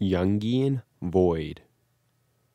Jungian Void.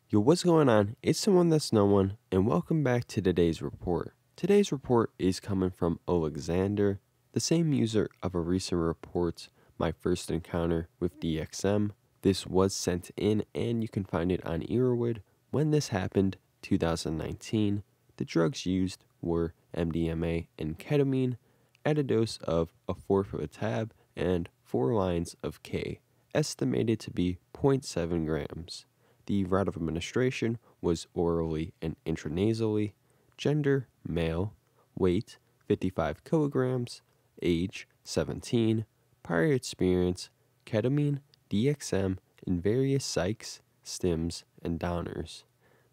Yo, what's going on? It's someone that's no one, and welcome back to today's report. Today's report is coming from Alexander, the same user of a recent report. My First Encounter with DXM. This was sent in, and you can find it on Earwood. When this happened, 2019, the drugs used were MDMA and ketamine at a dose of a fourth of a tab and four lines of K estimated to be 0.7 grams. The route of administration was orally and intranasally. Gender, male. Weight, 55 kilograms. Age, 17. Prior experience, ketamine, DXM, and various psychs, stims, and downers.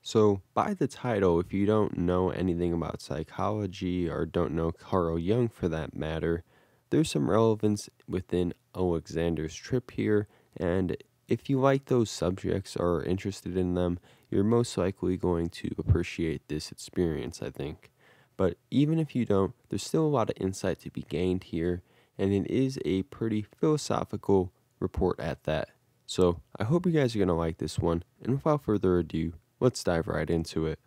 So, by the title, if you don't know anything about psychology or don't know Carl Jung for that matter, there's some relevance within Alexander's trip here, and if you like those subjects or are interested in them, you're most likely going to appreciate this experience, I think. But even if you don't, there's still a lot of insight to be gained here, and it is a pretty philosophical report at that. So I hope you guys are going to like this one, and without further ado, let's dive right into it.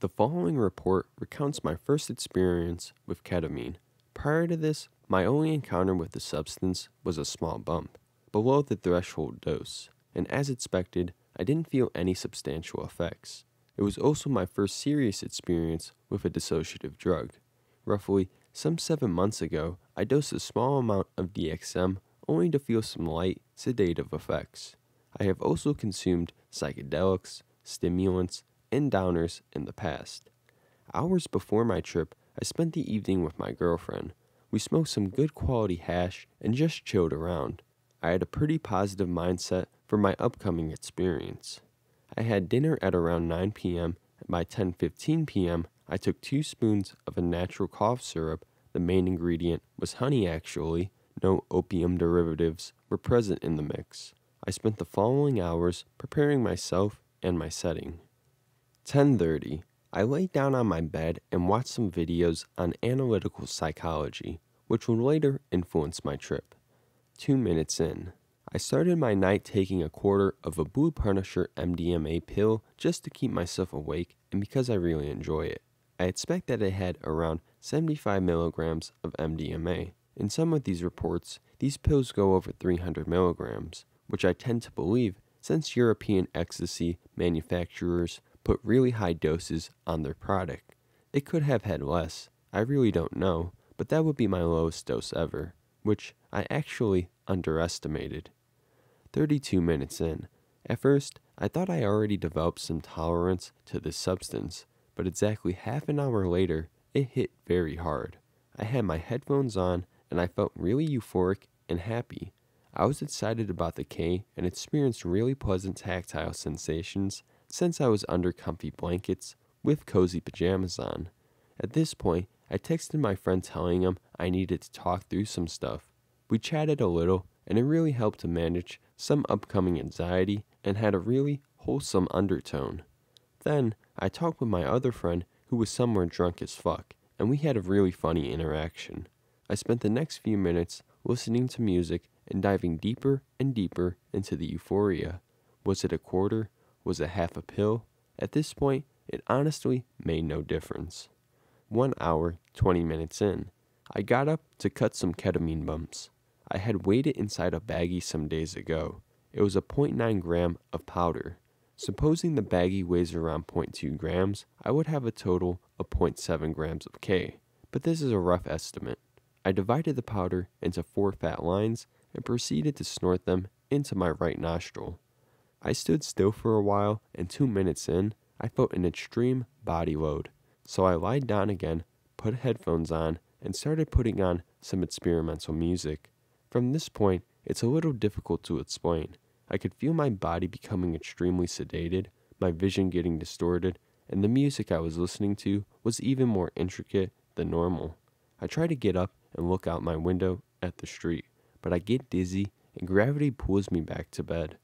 The following report recounts my first experience with ketamine. Prior to this, my only encounter with the substance was a small bump, below the threshold dose, and as expected, I didn't feel any substantial effects. It was also my first serious experience with a dissociative drug. Roughly some seven months ago, I dosed a small amount of DXM only to feel some light, sedative effects. I have also consumed psychedelics, stimulants, and downers in the past. Hours before my trip, I spent the evening with my girlfriend. We smoked some good quality hash and just chilled around. I had a pretty positive mindset for my upcoming experience. I had dinner at around 9 p.m. and by 10:15 p.m., I took 2 spoons of a natural cough syrup. The main ingredient was honey actually. No opium derivatives were present in the mix. I spent the following hours preparing myself and my setting. 10:30, I lay down on my bed and watched some videos on analytical psychology, which would later influence my trip. 2 minutes in, I started my night taking a quarter of a Blue Punisher MDMA pill just to keep myself awake and because I really enjoy it. I expect that it had around 75 milligrams of MDMA. In some of these reports, these pills go over 300 milligrams, which I tend to believe since European ecstasy manufacturers put really high doses on their product. It could have had less, I really don't know, but that would be my lowest dose ever, which I actually underestimated. 32 minutes in. At first, I thought I already developed some tolerance to this substance, but exactly half an hour later, it hit very hard. I had my headphones on and I felt really euphoric and happy. I was excited about the K and experienced really pleasant tactile sensations since I was under comfy blankets with cozy pajamas on. At this point, I texted my friend telling him I needed to talk through some stuff. We chatted a little, and it really helped to manage some upcoming anxiety and had a really wholesome undertone. Then, I talked with my other friend who was somewhere drunk as fuck, and we had a really funny interaction. I spent the next few minutes listening to music and diving deeper and deeper into the euphoria. Was it a quarter? was a half a pill, at this point, it honestly made no difference. One hour, 20 minutes in, I got up to cut some ketamine bumps. I had weighed it inside a baggie some days ago. It was a 0.9 gram of powder. Supposing the baggie weighs around 0.2 grams, I would have a total of 0.7 grams of K, but this is a rough estimate. I divided the powder into four fat lines and proceeded to snort them into my right nostril. I stood still for a while, and two minutes in, I felt an extreme body load. So I lied down again, put headphones on, and started putting on some experimental music. From this point, it's a little difficult to explain. I could feel my body becoming extremely sedated, my vision getting distorted, and the music I was listening to was even more intricate than normal. I try to get up and look out my window at the street, but I get dizzy and gravity pulls me back to bed.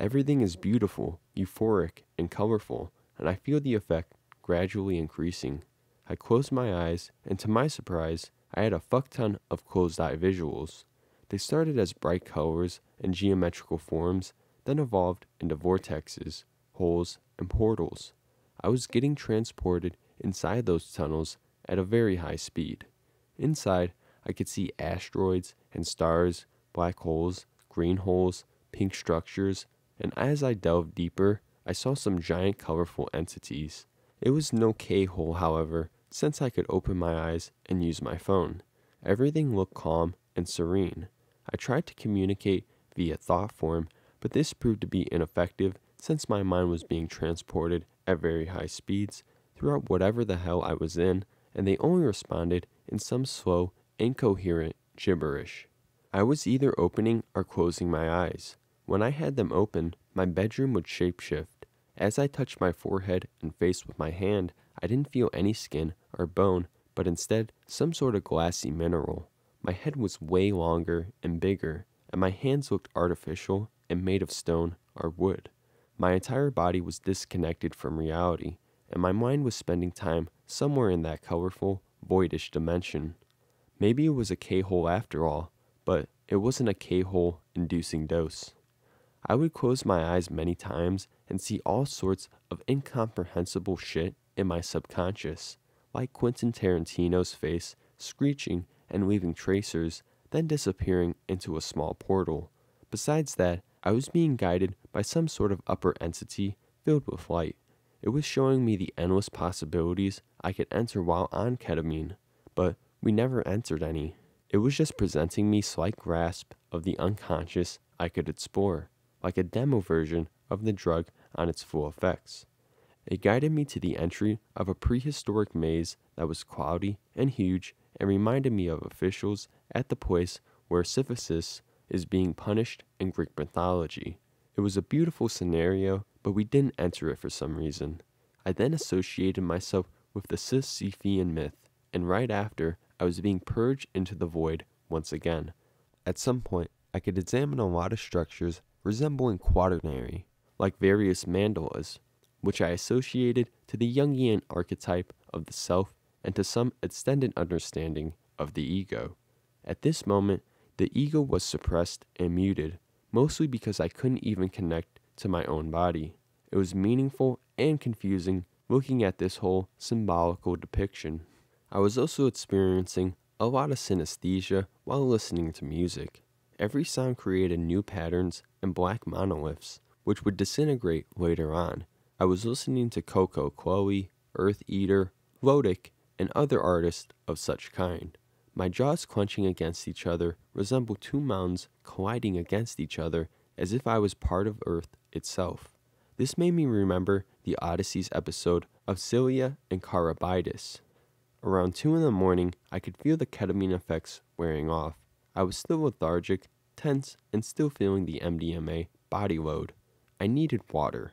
Everything is beautiful, euphoric, and colorful, and I feel the effect gradually increasing. I closed my eyes, and to my surprise, I had a fuck ton of closed eye visuals. They started as bright colors and geometrical forms, then evolved into vortexes, holes, and portals. I was getting transported inside those tunnels at a very high speed. Inside, I could see asteroids and stars, black holes, green holes, pink structures, and as I delved deeper, I saw some giant colorful entities. It was no K-hole, however, since I could open my eyes and use my phone. Everything looked calm and serene. I tried to communicate via thought form, but this proved to be ineffective since my mind was being transported at very high speeds throughout whatever the hell I was in, and they only responded in some slow, incoherent gibberish. I was either opening or closing my eyes. When I had them open, my bedroom would shapeshift. As I touched my forehead and face with my hand, I didn't feel any skin or bone, but instead some sort of glassy mineral. My head was way longer and bigger, and my hands looked artificial and made of stone or wood. My entire body was disconnected from reality, and my mind was spending time somewhere in that colorful, voidish dimension. Maybe it was a K hole after all, but it wasn't a K hole inducing dose. I would close my eyes many times and see all sorts of incomprehensible shit in my subconscious, like Quentin Tarantino's face screeching and leaving tracers, then disappearing into a small portal. Besides that, I was being guided by some sort of upper entity filled with light. It was showing me the endless possibilities I could enter while on ketamine, but we never entered any. It was just presenting me slight grasp of the unconscious I could explore like a demo version of the drug on its full effects. It guided me to the entry of a prehistoric maze that was cloudy and huge and reminded me of officials at the place where Sisyphus is being punished in Greek mythology. It was a beautiful scenario, but we didn't enter it for some reason. I then associated myself with the Sisyphean myth, and right after, I was being purged into the void once again. At some point, I could examine a lot of structures resembling quaternary, like various mandalas, which I associated to the Jungian archetype of the self and to some extended understanding of the ego. At this moment, the ego was suppressed and muted, mostly because I couldn't even connect to my own body. It was meaningful and confusing looking at this whole symbolical depiction. I was also experiencing a lot of synesthesia while listening to music every sound created new patterns and black monoliths, which would disintegrate later on. I was listening to Coco Chloe, Earth Eater, Lodic, and other artists of such kind. My jaws clenching against each other resembled two mounds colliding against each other as if I was part of Earth itself. This made me remember the Odyssey's episode of Cilia and Carabidis. Around 2 in the morning, I could feel the ketamine effects wearing off, I was still lethargic, tense, and still feeling the MDMA body load. I needed water.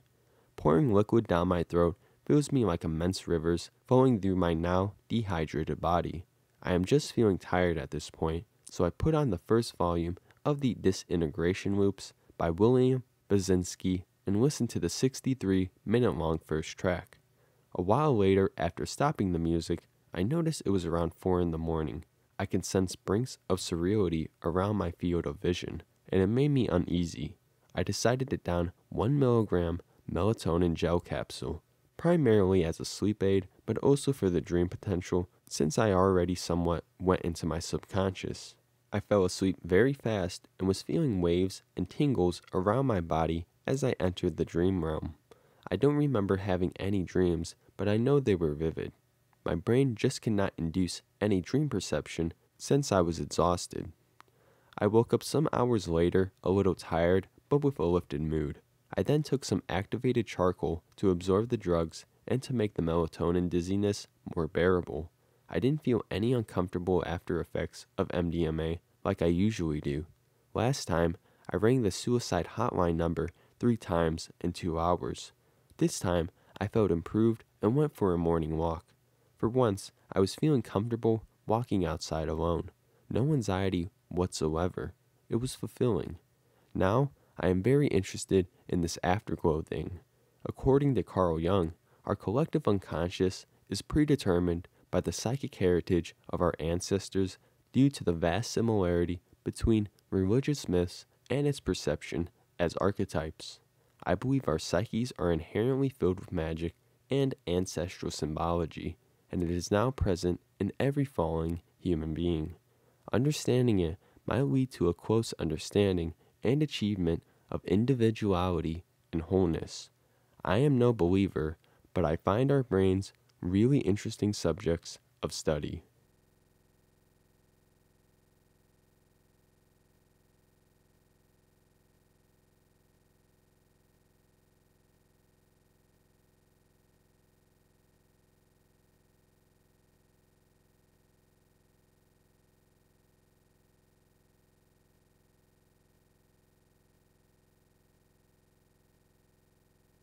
Pouring liquid down my throat fills me like immense rivers flowing through my now dehydrated body. I am just feeling tired at this point, so I put on the first volume of the Disintegration Loops by William Basinski and listened to the 63 minute long first track. A while later, after stopping the music, I noticed it was around 4 in the morning. I can sense brinks of surreality around my field of vision, and it made me uneasy. I decided to down 1 milligram melatonin gel capsule, primarily as a sleep aid, but also for the dream potential since I already somewhat went into my subconscious. I fell asleep very fast and was feeling waves and tingles around my body as I entered the dream realm. I don't remember having any dreams, but I know they were vivid. My brain just cannot induce any dream perception since I was exhausted. I woke up some hours later, a little tired, but with a lifted mood. I then took some activated charcoal to absorb the drugs and to make the melatonin dizziness more bearable. I didn't feel any uncomfortable after effects of MDMA like I usually do. Last time, I rang the suicide hotline number three times in two hours. This time, I felt improved and went for a morning walk. For once, I was feeling comfortable walking outside alone. No anxiety whatsoever. It was fulfilling. Now, I am very interested in this afterglow thing. According to Carl Jung, our collective unconscious is predetermined by the psychic heritage of our ancestors due to the vast similarity between religious myths and its perception as archetypes. I believe our psyches are inherently filled with magic and ancestral symbology, and it is now present in every falling human being. Understanding it might lead to a close understanding and achievement of individuality and wholeness. I am no believer, but I find our brains really interesting subjects of study.